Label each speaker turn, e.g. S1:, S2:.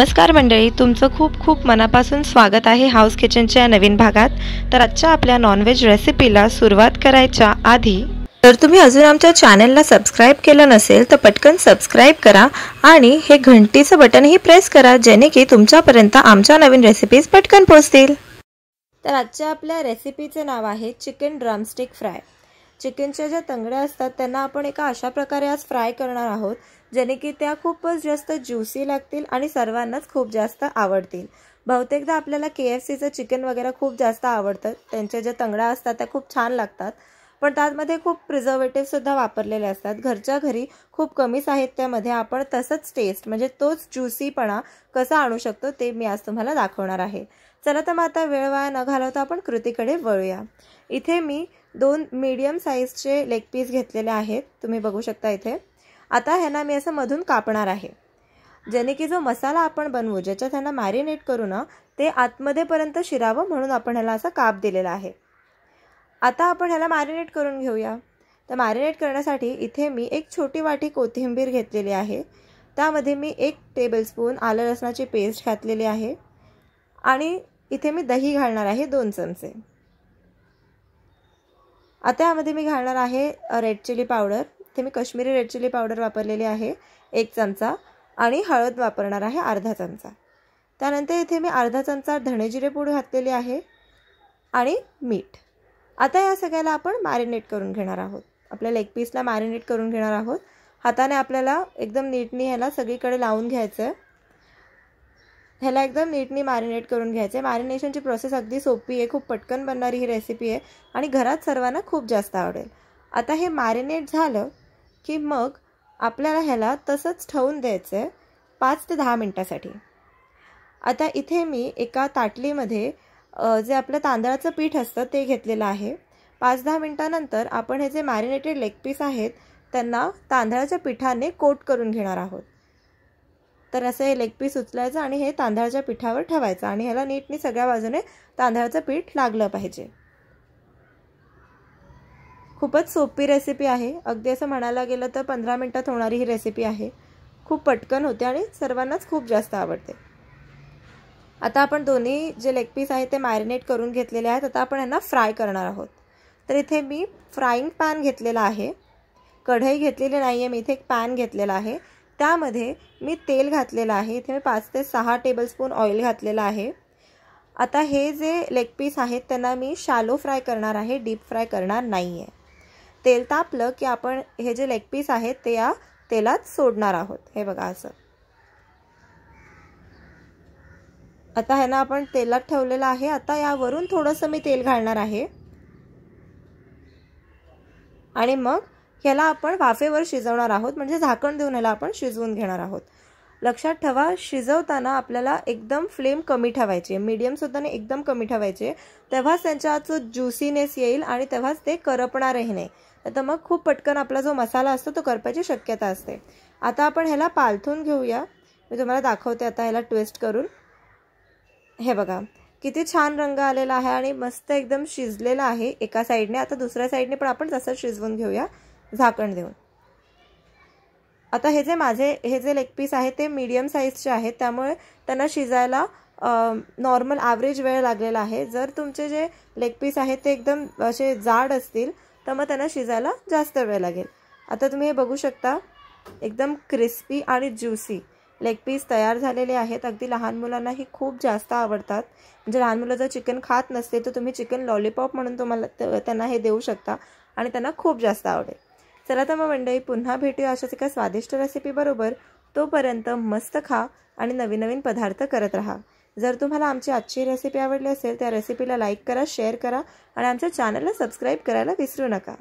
S1: नमस्कार मंडळी तुमचं खूप खूप मनापासून स्वागत आहे हाऊस किचनच्या नवीन भागात तर आजच्या आपल्या नॉनव्हेज रेसिपीला सुरुवात करायच्या आधी जर तुम्ही अजून आमच्या चॅनलला सबस्क्राईब केलं नसेल तर पटकन सबस्क्राईब करा आणि हे घंटीचं बटनही प्रेस करा जेणे की तुमच्यापर्यंत आमच्या नवीन रेसिपीज पटकन पोचतील तर आजच्या आपल्या रेसिपीचं नाव आहे चिकन ड्रमस्टिक फ्राय चिकनच्या ज्या तंगड्या असतात त्यांना आपण एका अशा प्रकारे आज फ्राय करणार आहोत जेणे की त्या खूपच जास्त ज्युसी लागतील आणि सर्वांनाच खूप जास्त आवडतील बहुतेकदा आपल्याला के एफ सीचं चिकन वगैरे खूप जास्त आवडतं त्यांच्या ज्या तंगड्या असतात त्या खूप छान लागतात पण त्यामध्ये खूप प्रिझर्वेटिव्हसुद्धा वापरलेले असतात घरच्या घरी खूप कमी साहित्यामध्ये आपण तसंच टेस्ट म्हणजे तोच ज्युसीपणा कसा आणू शकतो ते मी आज तुम्हाला दाखवणार आहे चला तर मग आता वेळ वाया न घालवता आपण कृतीकडे वळूया इथे मी दोन मीडियम साईजचे लेग पीस घेतलेले आहेत तुम्ही बघू शकता इथे आता ह्यांना मी असं मधून कापणार आहे जेणे की जो मसाला आपण बनवू ज्याच्यात ह्यांना मॅरिनेट करू ना ते आतमध्येपर्यंत शिरावं म्हणून आपण ह्याला असा काप दिलेला आहे आता आपण ह्याला मॅरिनेट करून घेऊया तर मॅरिनेट करण्यासाठी इथे मी एक छोटी वाटी कोथिंबीर घेतलेली आहे त्यामध्ये मी एक टेबलस्पून आलं लसणाची पेस्ट घातलेली आहे आणि इथे मी दही घालणार आहे दोन चमचे आता यामध्ये मी घालणार आहे रेड चिली पावडर इथे मी कश्मीरी रेड चिली पावडर वापरलेली आहे एक चमचा आणि हळद वापरणार आहे अर्धा चमचा त्यानंतर इथे मी अर्धा चमचा धणेजिरे पूड घातलेली आहे आणि मीठ आता या सगळ्याला आपण मॅरिनेट करून घेणार आहोत आपल्या लेग पीसला मॅरिनेट करून घेणार आहोत हाताने आपल्याला एकदम नीटनी ह्याला सगळीकडे लावून घ्यायचं आहे ह्याला एकदम नीटनी मॅरिनेट करून घ्यायचं आहे मॅरिनेशनची प्रोसेस अगदी सोपी आहे खूप पटकन बनणारी ही रेसिपी आहे आणि घरात सर्वांना खूप जास्त आवडेल आता हे मॅरिनेट झालं की मग आपल्याला ह्याला तसंच ठेवून द्यायचं आहे पाच ते दहा मिनटासाठी आता इथे मी एका ताटलीमध्ये जे आपलं तांदळाचं पीठ असतं ते घेतलेलं आहे पाच दहा मिनटानंतर आपण हे जे मॅरिनेटेड लेग पीस आहेत त्यांना तांदळाच्या पिठाने कोट करून घेणार आहोत तर असं हे लेग पीस उचलायचं आणि हे तांदळाच्या पिठावर ठेवायचं आणि ह्याला नीटने सगळ्या बाजूने तांदळाचं पीठ लागलं पाहिजे खूपच सोपी रेसिपी आहे अगदी असं म्हणायला गेलं तर पंधरा मिनटात होणारी ही रेसिपी आहे खूप पटकन होते आणि सर्वांनाच खूप जास्त आवडते आता आपण दोन्ही जे लेग पीस आहे ते मॅरिनेट करून घेतलेले आहेत आता आपण यांना फ्राय करणार आहोत तर इथे मी फ्राईंग पॅन घेतलेला आहे कढई घेतलेली नाही आहे मी इथे एक पॅन घेतलेला आहे त्यामध्ये मी तेल घातलेलं आहे इथे मी पाच ते सहा टेबलस्पून ऑइल घातलेलं आहे आता हे जे लेग पीस आहेत त्यांना मी शालो फ्राय करणार आहे डीप फ्राय करणार नाही आहे तेल तापलं की आपण हे जे लेग पीस आहेत ते या तेलात सोडणार आहोत हे बघा असं आता ह्यानं आपण तेलात ठेवलेलं आहे आता यावरून थोडंसं मी तेल घालणार आहे आणि मग ह्याला आपण वाफेवर शिजवणार आहोत म्हणजे झाकण देऊन ह्याला आपण शिजवून घेणार आहोत लक्षात ठेवा शिजवताना आपल्याला एकदम फ्लेम कमी ठेवायची आहे नाही एकदम कमी ठेवायचे तेव्हाच त्यांच्या जो ज्युसीनेस येईल आणि तेव्हाच ते करपणारही नाही तर मग खूप पटकन आपला जो मसाला असतो तो करपायची शक्यता असते आता आपण ह्याला पालथून घेऊया मी तुम्हाला दाखवते आता ह्याला ट्विस्ट करून हे बघा किती छान रंग आलेला आहे आणि मस्त एकदम शिजलेला आहे एका साईडने आता दुसऱ्या साईडने पण आपण तसंच शिजवून घेऊया झाकण देऊन आता हे जे माझे हे जे लेग पीस आहे ते मीडियम साईजचे आहेत त्यामुळे त्यांना शिजायला नॉर्मल ॲव्हरेज वेळ लागलेला आहे जर तुमचे जे लेग पीस आहेत ते एकदम असे जाड असतील तर मग त्यांना शिजायला जास्त वेळ लागेल आता तुम्ही हे बघू शकता एकदम क्रिस्पी आणि ज्युसी लेग पीस तयार झालेले आहेत अगदी लहान मुलांनाही खूप जास्त आवडतात म्हणजे लहान मुलं जर चिकन खात नसते तर तुम्ही चिकन लॉलीपॉप म्हणून तुम्हाला त्यांना हे देऊ शकता आणि त्यांना खूप जास्त आवडेल चला तर मग मंडळी पुन्हा भेटू अशाच एका स्वादिष्ट रेसिपीबरोबर तोपर्यंत मस्त खा आणि नवीन नवीन पदार्थ करत राहा जर तुम्हाला आमची आजची रेसिपी आवडली असेल त्या रेसिपीला लाईक करा शेअर करा आणि आमच्या चॅनलला सबस्क्राईब करायला विसरू नका